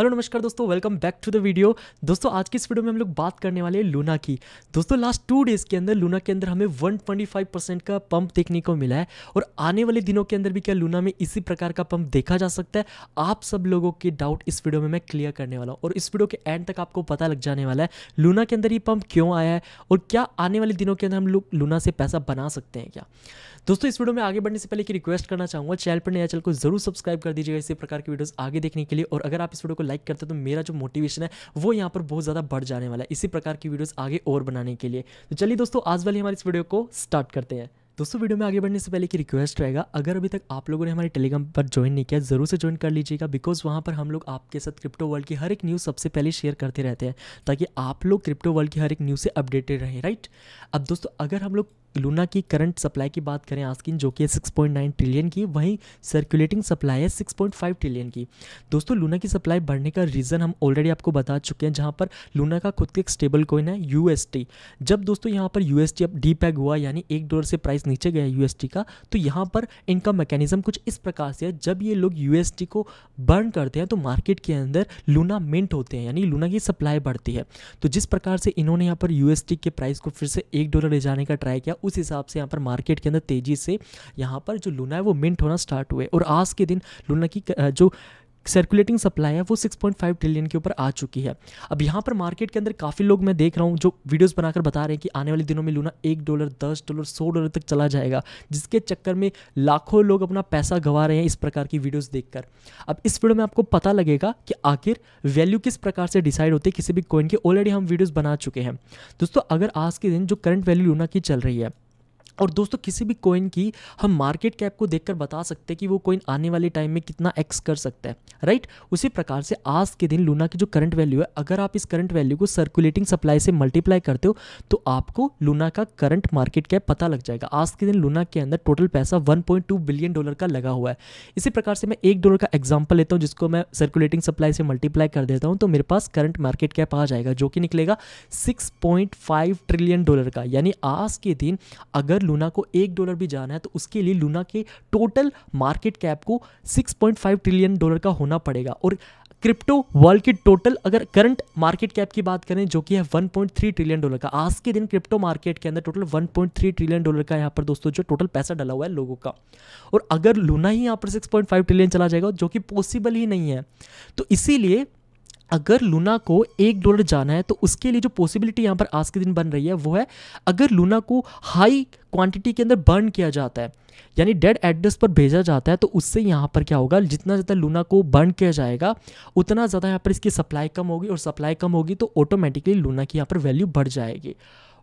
hello नमस्कार दोस्तों welcome back to the video दोस्तों आज की इस वीडियो में हम लोग बात करने वाले हैं लूना की दोस्तों लास्ट टू डेज़ के अंदर लूना के अंदर हमें 125 परसेंट का पंप देखने को मिला है और आने वाले दिनों के अंदर भी क्या लूना में इसी प्रकार का पंप देखा जा सकता है आप सब लोगों के डाउट इस वीडियो में मैं क्लियर करने वाला हूँ और इस वीडियो के एंड तक आपको पता लग जाने वाला है लूना के अंदर ये पंप क्यों आया है और क्या आने वाले दिनों के अंदर हम लोग लूना से पैसा बना सकते हैं क्या दोस्तों इस वीडियो में आगे बढ़ने से पहले एक रिक्वेस्ट करना चाहूँगा चैनल पर नया चैनल को जरूर सब्सक्राइब कर दीजिएगा इसी प्रकार की वीडियोज़ आगे देखने के लिए और अगर आप इस वीडियो को लाइक करते हो तो मेरा जो मोटिवेशन है वो यहाँ पर बहुत ज़्यादा बढ़ जाने वाला है इसी प्रकार की वीडियोज़ आगे और बनाने के लिए तो चलिए दोस्तों आज वाली हमारी इस वीडियो को स्टार्ट करते हैं दोस्तों वीडियो में आगे बढ़ने से पहले की रिक्वेस्ट रहेगा अगर अभी तक आप लोगों ने हमारे टेलीग्राम पर ज्वाइन नहीं किया जरूर से ज्वाइन कर लीजिएगा बिकॉज वहाँ पर हम लोग आपके साथ क्रिप्टो वर्ल्ड की हर एक न्यूज़ सबसे पहले शेयर करते रहते हैं ताकि आप लोग क्रिप्टो वर्ल्ड की हर एक न्यूज़ से अपडेटेड रहें राइट अब दोस्तों अगर हम लोग लूना की करंट सप्लाई की बात करें आस्किन जो कि 6.9 ट्रिलियन की वहीं सर्कुलेटिंग सप्लाई है 6.5 ट्रिलियन की दोस्तों लूना की सप्लाई बढ़ने का रीज़न हम ऑलरेडी आपको बता चुके हैं जहां पर लूना का खुद का एक स्टेबल कोइन है यू जब दोस्तों यहां पर यू अब डी पैग हुआ यानी एक डॉलर से प्राइस नीचे गया यू का तो यहाँ पर इनका मैकेनिज्म कुछ इस प्रकार से है जब ये लोग यू को बर्न करते हैं तो मार्केट के अंदर लूना मिंट होते हैं यानी लूना की सप्लाई बढ़ती है तो जिस प्रकार से इन्होंने यहाँ पर यू के प्राइस को फिर से एक डॉलर ले जाने का ट्राई किया उस हिसाब से यहाँ पर मार्केट के अंदर तेज़ी से यहाँ पर जो लूना है वो मिंट होना स्टार्ट हुए और आज के दिन लूना की जो सर्कुलेटिंग सप्लाई है वो 6.5 ट्रिलियन के ऊपर आ चुकी है अब यहाँ पर मार्केट के अंदर काफ़ी लोग मैं देख रहा हूँ जो वीडियोस बनाकर बता रहे हैं कि आने वाले दिनों में लूना एक डॉलर दस डॉलर सौ डॉलर तक चला जाएगा जिसके चक्कर में लाखों लोग अपना पैसा गंवा रहे हैं इस प्रकार की वीडियोज़ देखकर अब इस वीडियो में आपको पता लगेगा कि आखिर वैल्यू किस प्रकार से डिसाइड होती है किसी भी कोइन की ऑलरेडी हम वीडियोज़ बना चुके हैं दोस्तों अगर आज के दिन जो करंट वैल्यू लूना की चल रही है और दोस्तों किसी भी कोइन की हम मार्केट कैप को देखकर बता सकते हैं कि वो कोइन आने वाले टाइम में कितना एक्स कर सकता है राइट उसी प्रकार से आज के दिन लूना की जो करंट वैल्यू है अगर आप इस करंट वैल्यू को सर्कुलेटिंग सप्लाई से मल्टीप्लाई करते हो तो आपको लूना का करंट मार्केट कैप पता लग जाएगा आज के दिन लूना के अंदर टोटल पैसा वन बिलियन डॉलर का लगा हुआ है इसी प्रकार से मैं एक डॉलर का एग्जाम्पल लेता हूँ जिसको मैं सर्कुलेटिंग सप्लाई से मल्टीप्लाई कर देता हूँ तो मेरे पास करंट मार्केट कैप आ जाएगा जो कि निकलेगा सिक्स ट्रिलियन डॉलर का यानी आज के दिन अगर अगर लूना को एक डॉलर भी जाना है तो उसके लिए लूना के टोटल मार्केट कैप को 6.5 ट्रिलियन डॉलर का होना पड़ेगा और क्रिप्टो वर्ल्ड की टोटल अगर करंट मार्केट कैप की बात करें जो कि है 1.3 ट्रिलियन डॉलर का आज के दिन क्रिप्टो मार्केट के अंदर टोटल 1.3 ट्रिलियन डॉलर का यहाँ पर दोस्तों जो टोटल पैसा डला हुआ है लोगों का और अगर लूना ही यहाँ पर 6.5 ट्रिलियन चला जाएगा जो कि पॉसिबल ही नहीं है तो इसीलिए अगर लूना को एक डॉलर जाना है तो उसके लिए जो पॉसिबिलिटी यहाँ पर आज के दिन बन रही है वो है अगर लूना को हाई क्वांटिटी के अंदर बर्न किया जाता है यानी डेड एड्रेस पर भेजा जाता है तो उससे यहाँ पर क्या होगा जितना ज़्यादा लूना को बर्न किया जाएगा उतना ज़्यादा यहाँ पर इसकी सप्लाई कम होगी और सप्लाई कम होगी तो ऑटोमेटिकली लूना की यहाँ पर वैल्यू बढ़ जाएगी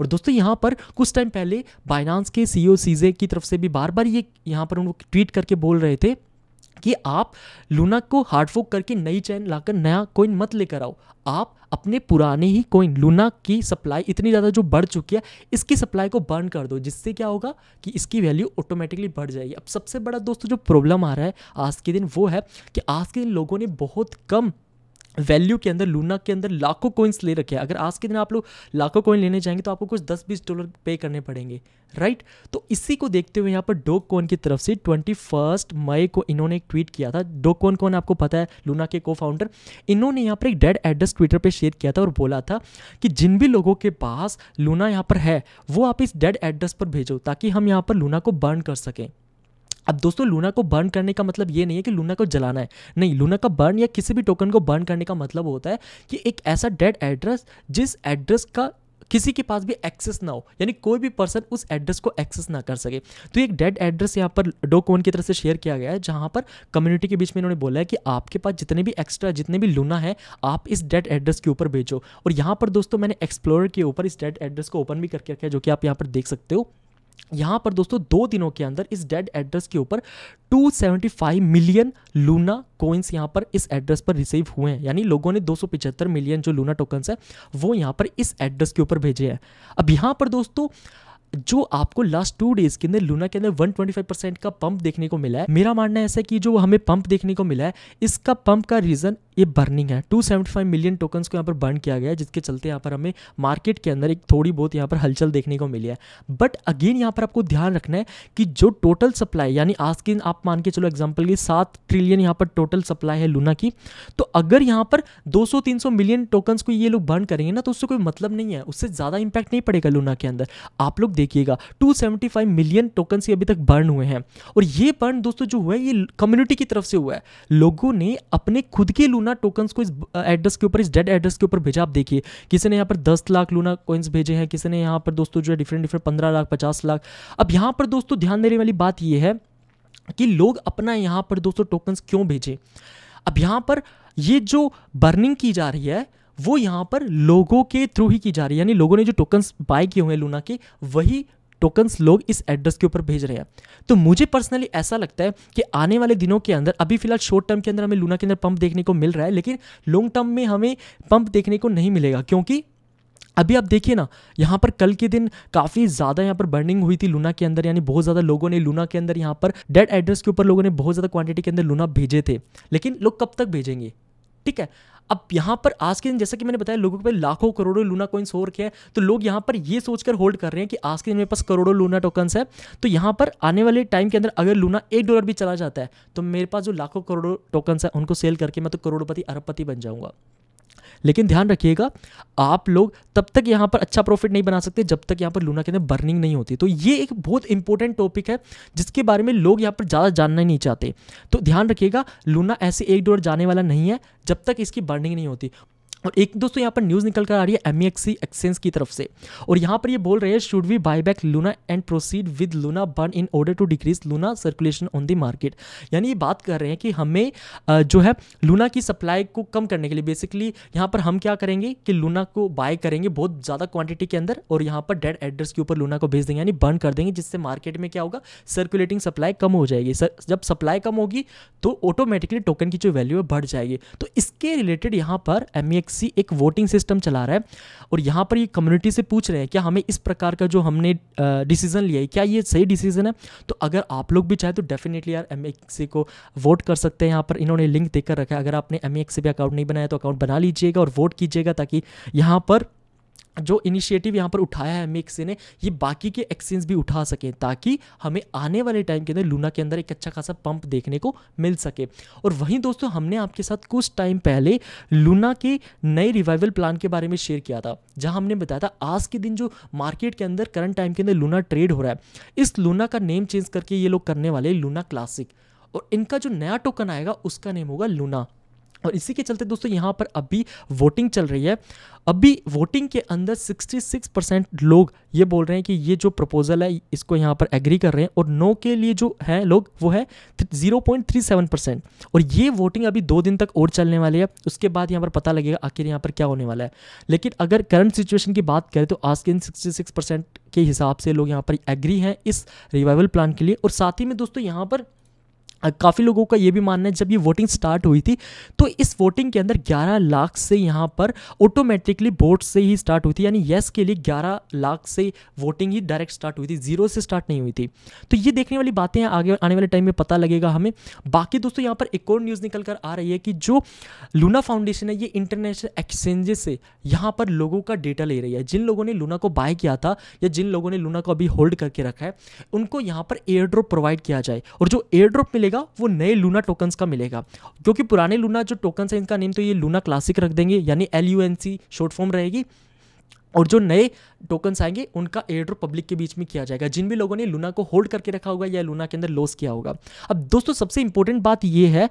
और दोस्तों यहाँ पर कुछ टाइम पहले बाइनांस के सी ओ e की तरफ से भी बार बार ये यहाँ पर उनको ट्वीट करके बोल रहे थे कि आप लूना को हार्ड फोक करके नई चैन लाकर नया कोइन मत लेकर आओ आप अपने पुराने ही कोइन लूना की सप्लाई इतनी ज़्यादा जो बढ़ चुकी है इसकी सप्लाई को बर्न कर दो जिससे क्या होगा कि इसकी वैल्यू ऑटोमेटिकली बढ़ जाएगी अब सबसे बड़ा दोस्तों जो प्रॉब्लम आ रहा है आज के दिन वो है कि आज के दिन लोगों ने बहुत कम वैल्यू के अंदर लूना के अंदर लाखों कोइंस ले रखे हैं अगर आज के दिन आप लोग लाखों कोइन लेने जाएंगे तो आपको कुछ दस बीस डॉलर पे करने पड़ेंगे राइट तो इसी को देखते हुए यहाँ पर डोक कोन की तरफ से ट्वेंटी फर्स्ट मई को इन्होंने एक ट्वीट किया था डो कोन कौन आपको पता है लूना के को फाउंडर इन्होंने यहाँ पर एक डेड एड्रेस ट्विटर पर शेयर किया था और बोला था कि जिन भी लोगों के पास लूना यहाँ पर है वो आप इस डेड एड्रेस पर भेजो ताकि हम यहाँ पर लूना को बर्न कर सकें अब दोस्तों लूना को बर्न करने का मतलब ये नहीं है कि लूना को जलाना है नहीं लूना का बर्न या किसी भी टोकन को बर्न करने का मतलब होता है कि एक ऐसा डेड एड्रेस जिस एड्रेस का किसी के पास भी एक्सेस ना हो यानी कोई भी पर्सन उस एड्रेस को एक्सेस ना कर सके तो एक डेड एड्रेस यहाँ पर डोकोन की तरफ से शेयर किया गया है जहाँ पर कम्युनिटी के बीच में इन्होंने बोला है कि आपके पास जितने भी एक्स्ट्रा जितने भी लूना है आप इस डेड एड्रेस के ऊपर भेजो और यहाँ पर दोस्तों मैंने एक्सप्लोर के ऊपर इस डेड एड्रेस को ओपन भी करके रखा है जो कि आप यहाँ पर देख सकते हो यहाँ पर दोस्तों दो दिनों के अंदर इस डेड एड्रेस के ऊपर 275 मिलियन लूना कोइंस यहाँ पर इस एड्रेस पर रिसीव हुए हैं यानी लोगों ने 275 मिलियन जो लूना टोकन्स है वो यहाँ पर इस एड्रेस के ऊपर भेजे हैं अब यहाँ पर दोस्तों जो आपको लास्ट टू डेज के अंदर लूना के अंदर 125 परसेंट का पंप देखने को मिला है मेरा मानना है ऐसा कि जो हमें पंप देखने को मिला है इसका पंप का रीजन ये बर्निंग है 275 मिलियन टोकन्स को यहाँ पर बर्न किया गया है जिसके चलते यहाँ पर हमें मार्केट के अंदर एक थोड़ी बहुत यहाँ पर हलचल देखने को मिली है बट अगेन यहाँ पर आपको ध्यान रखना है कि जो टोटल सप्लाई यानी आज के आप मान के चलो एग्जाम्पल की सात ट्रिलियन यहाँ पर टोटल सप्लाई है लूना की तो अगर यहाँ पर दो सौ मिलियन टोकन्स को ये लोग बर्न करेंगे ना तो उससे कोई मतलब नहीं है उससे ज़्यादा इंपैक्ट नहीं पड़ेगा लूना के अंदर आप लोग देखिएगा टू मिलियन टोकन्स अभी तक बर्न हुए हैं और ये बर्न दोस्तों जो हुआ है ये कम्युनिटी की तरफ से हुआ है लोगों ने अपने खुद के लूना लूना टोकन्स को इस एड्रेस के ऊपर इस डेड एड्रेस के ऊपर भेजा आप देखिए किसी ने यहाँ पर दस लाख लूना कोइंस भेजे हैं किसी ने यहाँ पर दोस्तों जो है डिफरेंट डिफरेंट पंद्रह लाख पचास लाख अब यहाँ पर दोस्तों ध्यान देने वाली बात यह है कि लोग अपना यहाँ पर दोस्तों टोकन्स क्यों भेजें अब यहाँ पर ये जो बर्निंग की जा रही है वो यहाँ पर लोगों के थ्रू ही की जा रही है यानी लोगों ने जो टोकन्स बाय किए हुए हैं लूना के वही टोकन्स लोग इस एड्रेस के ऊपर भेज रहे हैं तो मुझे पर्सनली ऐसा लगता है कि आने वाले दिनों के अंदर अभी फिलहाल शॉर्ट टर्म के अंदर हमें लूना के अंदर पंप देखने को मिल रहा है लेकिन लॉन्ग टर्म में हमें पंप देखने को नहीं मिलेगा क्योंकि अभी आप देखिए ना यहाँ पर कल के दिन काफ़ी ज़्यादा यहाँ पर बर्निंग हुई थी लूना के अंदर यानी बहुत ज़्यादा लोगों ने लूना के अंदर यहाँ पर डेड एड्रेस के ऊपर लोगों ने बहुत ज़्यादा क्वांटिटी के अंदर लूना भेजे थे लेकिन लोग कब तक भेजेंगे ठीक है अब यहां पर आज के दिन जैसा कि मैंने बताया लोगों के पास लाखों करोड़ों लूना कॉइन्स हो रखे हैं तो लोग यहां पर यह सोचकर होल्ड कर रहे हैं कि आज के दिन मेरे पास करोड़ों लूना टोकन्स है तो यहां पर आने वाले टाइम के अंदर अगर लूना एक डॉलर भी चला जाता है तो मेरे पास जो लाखों करोड़ों टोकन्स है उनको सेल करके मैं तो करोड़पति अरबपति बन जाऊंगा लेकिन ध्यान रखिएगा आप लोग तब तक यहाँ पर अच्छा प्रॉफिट नहीं बना सकते जब तक यहाँ पर लूना के अंदर बर्निंग नहीं होती तो ये एक बहुत इंपॉर्टेंट टॉपिक है जिसके बारे में लोग यहाँ पर ज़्यादा जानना नहीं चाहते तो ध्यान रखिएगा लूना ऐसे एक डॉलर जाने वाला नहीं है जब तक इसकी बर्निंग नहीं होती और एक दोस्तों यहाँ पर न्यूज़ निकल कर आ रही है एम एक्सचेंज e की तरफ से और यहाँ पर ये बोल रहे हैं should we buy back Luna and proceed with Luna burn in order to decrease Luna circulation on the market यानी ये बात कर रहे हैं कि हमें जो है लूना की सप्लाई को कम करने के लिए बेसिकली यहाँ पर हम क्या करेंगे कि लूना को बाय करेंगे बहुत ज़्यादा क्वांटिटी के अंदर और यहाँ पर डेड एड्रेस के ऊपर लूना को भेज देंगे यानी बर्न कर देंगे जिससे मार्केट में क्या होगा सर्कुलेटिंग सप्लाई कम हो जाएगी जब सप्लाई कम होगी तो ऑटोमेटिकली टोकन की जो वैल्यू है बढ़ जाएगी तो इसके रिलेटेड यहाँ पर एम टैक्सी एक वोटिंग सिस्टम चला रहा है और यहाँ पर ये कम्युनिटी से पूछ रहे हैं क्या हमें इस प्रकार का जो हमने डिसीजन लिया है क्या ये सही डिसीजन है तो अगर आप लोग भी चाहें तो डेफिनेटली यार एम को वोट कर सकते हैं यहाँ पर इन्होंने लिंक देकर रखा है अगर आपने एम पे अकाउंट नहीं बनाया तो अकाउंट बना लीजिएगा और वोट कीजिएगा ताकि यहाँ पर जो इनिशिएटिव यहाँ पर उठाया है मिक्स ने ये बाकी के एक्सचेंज भी उठा सकें ताकि हमें आने वाले टाइम के अंदर लूना के अंदर एक अच्छा खासा पंप देखने को मिल सके और वहीं दोस्तों हमने आपके साथ कुछ टाइम पहले लूना के नए रिवाइवल प्लान के बारे में शेयर किया था जहाँ हमने बताया था आज के दिन जो मार्केट के अंदर करंट टाइम के अंदर लूना ट्रेड हो रहा है इस लूना का नेम चेंज करके ये लोग करने वाले लूना क्लासिक और इनका जो नया टोकन आएगा उसका नेम होगा लूना और इसी के चलते दोस्तों यहाँ पर अभी वोटिंग चल रही है अभी वोटिंग के अंदर 66 परसेंट लोग ये बोल रहे हैं कि ये जो प्रपोजल है इसको यहाँ पर एग्री कर रहे हैं और नो के लिए जो है लोग वो है 0.37 परसेंट और ये वोटिंग अभी दो दिन तक और चलने वाली है उसके बाद यहाँ पर पता लगेगा आखिर यहाँ पर क्या होने वाला है लेकिन अगर करंट सिचुएशन की बात करें तो आज के दिन सिक्सटी के हिसाब से लोग यहाँ पर एग्री हैं इस रिवाइवल प्लान के लिए और साथ ही में दोस्तों यहाँ पर काफ़ी लोगों का ये भी मानना है जब ये वोटिंग स्टार्ट हुई थी तो इस वोटिंग के अंदर 11 लाख से यहाँ पर ऑटोमेटिकली वोट से ही स्टार्ट हुई थी यानी येस के लिए 11 लाख से वोटिंग ही डायरेक्ट स्टार्ट हुई थी जीरो से स्टार्ट नहीं हुई थी तो ये देखने वाली बातें आगे आने वाले टाइम में पता लगेगा हमें बाकी दोस्तों यहाँ पर एक और न्यूज़ निकल कर आ रही है कि जो लूना फाउंडेशन है ये इंटरनेशनल एक्सचेंजेस से यहाँ पर लोगों का डेटा ले रही है जिन लोगों ने लूना को बाय किया था या जिन लोगों ने लूना को अभी होल्ड करके रखा है उनको यहाँ पर एयर ड्रॉप प्रोवाइड किया जाए और जो एयर ड्रॉप मिलेगा मिलेगा वो नए लूना टोकन्स का मिलेगा क्योंकि पुराने लूना जो टोकन्स हैं इनका नेम तो ये लूना क्लासिक रख देंगे यानी L U N C short form रहेगी और जो नए टोकन्स आएंगे उनका एयर पब्लिक के बीच में किया जाएगा जिन भी लोगों ने लूना को होल्ड करके रखा होगा या लूना के अंदर लॉस किया होगा अब दोस्तों सबसे इंपॉर्टेंट बात ये है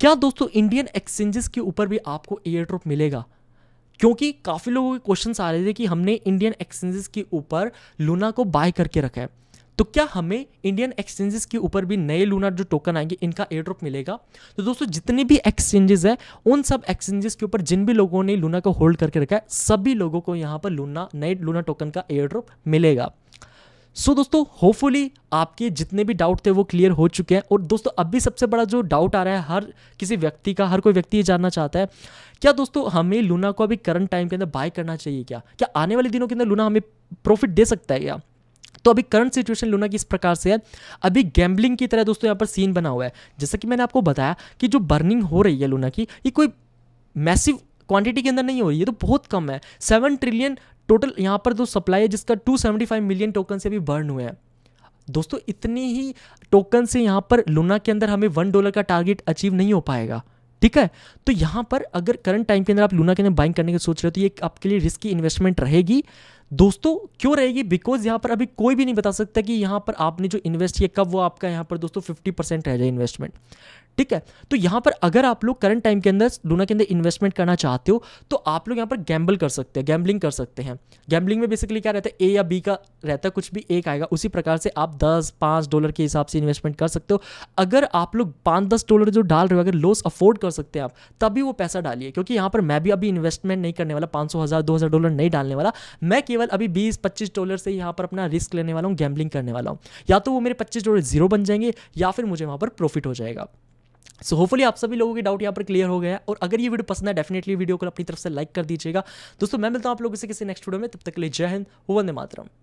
क्या दोस्तों इंडियन एक्सचेंजेस के ऊपर भी आपको एयर ड्रॉप मिलेगा क्योंकि काफ़ी लोगों के क्वेश्चन आ रहे थे कि हमने इंडियन एक्सचेंजेस के ऊपर लूना को बाय करके रखा है तो क्या हमें इंडियन एक्सचेंजेस के ऊपर भी नए लूना जो टोकन आएंगे इनका एयर ड्रॉप मिलेगा तो दोस्तों जितने भी एक्सचेंजेस है उन सब एक्सचेंजेस के ऊपर जिन भी लोगों ने लूना को होल्ड करके रखा है सभी लोगों को यहाँ पर लूना नए लूना टोकन का एयर ड्रॉप मिलेगा सो so, दोस्तों होपफुली आपके जितने भी डाउट थे वो क्लियर हो चुके हैं और दोस्तों अब भी सबसे बड़ा जो डाउट आ रहा है हर किसी व्यक्ति का हर कोई व्यक्ति ये जानना चाहता है क्या दोस्तों हमें लूना को अभी करंट टाइम के अंदर बाय करना चाहिए क्या क्या आने वाले दिनों के अंदर लूना हमें प्रॉफिट दे सकता है क्या तो अभी करंट सिचुएशन लूना किस प्रकार से है अभी गैम्बलिंग की तरह दोस्तों यहाँ पर सीन बना हुआ है जैसा कि मैंने आपको बताया कि जो बर्निंग हो रही है लूना की ये कोई मैसिव क्वांटिटी के अंदर नहीं हो रही है तो बहुत कम है सेवन ट्रिलियन टोटल यहाँ पर जो सप्लाई है जिसका two seventy five million token से अभी बर्न हुए हैं दोस्तों इतने ही टोकन से यहाँ पर लूना के अंदर हमें वन डॉलर का टारगेट अचीव नहीं हो पाएगा ठीक है तो यहाँ पर अगर करंट टाइम के अंदर आप लूना के अंदर बाइंग करने की सोच रहे हो तो ये आपके लिए रिस्की इन्वेस्टमेंट रहेगी दोस्तों क्यों रहेगी बिकॉज यहाँ पर अभी कोई भी नहीं बता सकता कि यहाँ पर आपने जो इन्वेस्ट किया कब वो आपका यहाँ पर दोस्तों फिफ्टी परसेंट रह जाए इन्वेस्टमेंट ठीक है तो यहाँ पर अगर आप लोग करंट टाइम के अंदर लूना के अंदर इन्वेस्टमेंट करना चाहते हो तो आप लोग यहाँ पर गैम्बल कर सकते हैं गैम्बलिंग कर सकते हैं गैम्बलिंग में बेसिकली क्या रहता है ए या बी का रहता है कुछ भी एक आएगा उसी प्रकार से आप दस पाँच डॉलर के हिसाब से इन्वेस्टमेंट कर सकते हो अगर आप लोग पाँच दस डॉलर जो डाल रहे हो अगर लॉस अफोर्ड कर सकते हैं आप तभी वो पैसा डालिए क्योंकि यहाँ पर मैं भी अभी इन्वेस्टमेंट नहीं करने वाला पाँच सौ हज़ार दो हज़ार डॉलर नहीं डालने वाला मैं केवल केवल अभी बीस पच्चीस डॉलर से यहाँ पर अपना रिस्क लेने वाला हूँ गैम्बलिंग करने वाला हूँ या तो वो मेरे पच्चीस डॉलर जीरो बन जाएंगे या फिर मुझे वहाँ पर प्रॉफिट हो जाएगा सो so, होपफुली आप सभी लोगों के डाउट यहाँ पर क्लियर हो गया और अगर ये वीडियो पसंद है डेफिनेटली वीडियो को अपनी तरफ से लाइक कर दीजिएगा दोस्तों मैं मिलता हूँ आप लोगों से किसी नेक्स्ट वीडियो में तब तक के लिए जय हिंद वंदे मातरम